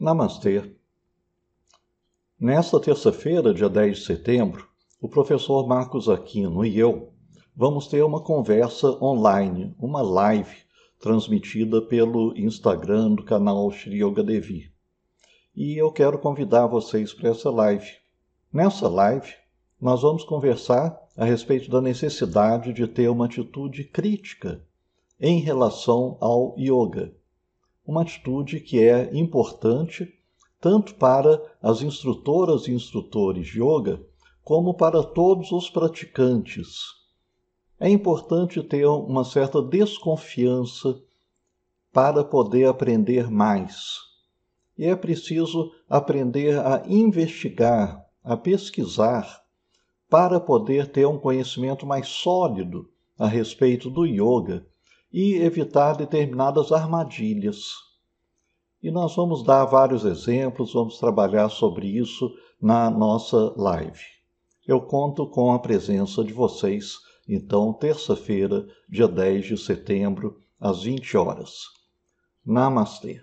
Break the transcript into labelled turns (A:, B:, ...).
A: Namastê. Nesta terça-feira, dia 10 de setembro, o professor Marcos Aquino e eu vamos ter uma conversa online, uma live transmitida pelo Instagram do canal Shri Yoga Devi. E eu quero convidar vocês para essa live. Nessa live, nós vamos conversar a respeito da necessidade de ter uma atitude crítica em relação ao yoga uma atitude que é importante tanto para as instrutoras e instrutores de yoga, como para todos os praticantes. É importante ter uma certa desconfiança para poder aprender mais. E é preciso aprender a investigar, a pesquisar, para poder ter um conhecimento mais sólido a respeito do yoga e evitar determinadas armadilhas. E nós vamos dar vários exemplos, vamos trabalhar sobre isso na nossa live. Eu conto com a presença de vocês, então, terça-feira, dia 10 de setembro, às 20 horas. Namastê.